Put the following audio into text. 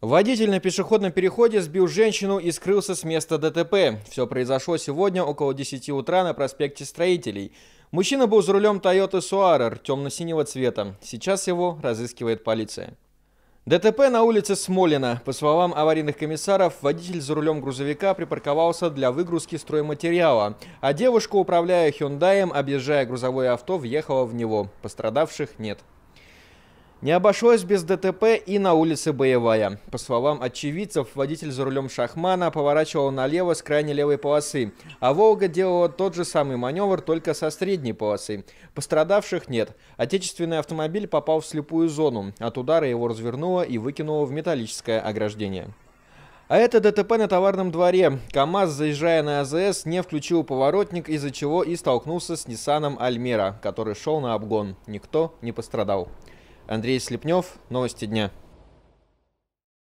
Водитель на пешеходном переходе сбил женщину и скрылся с места ДТП. Все произошло сегодня около 10 утра на проспекте Строителей. Мужчина был за рулем Toyota Suarer темно-синего цвета. Сейчас его разыскивает полиция. ДТП на улице Смолина. По словам аварийных комиссаров, водитель за рулем грузовика припарковался для выгрузки стройматериала, а девушка, управляя Hyundai, объезжая грузовое авто, въехала в него. Пострадавших нет. Не обошлось без ДТП и на улице Боевая. По словам очевидцев, водитель за рулем Шахмана поворачивал налево с крайней левой полосы, а «Волга» делала тот же самый маневр, только со средней полосы. Пострадавших нет. Отечественный автомобиль попал в слепую зону. От удара его развернуло и выкинуло в металлическое ограждение. А это ДТП на товарном дворе. КАМАЗ, заезжая на АЗС, не включил поворотник, из-за чего и столкнулся с Ниссаном Альмера, который шел на обгон. Никто не пострадал. Андрей Слепнев, новости дня.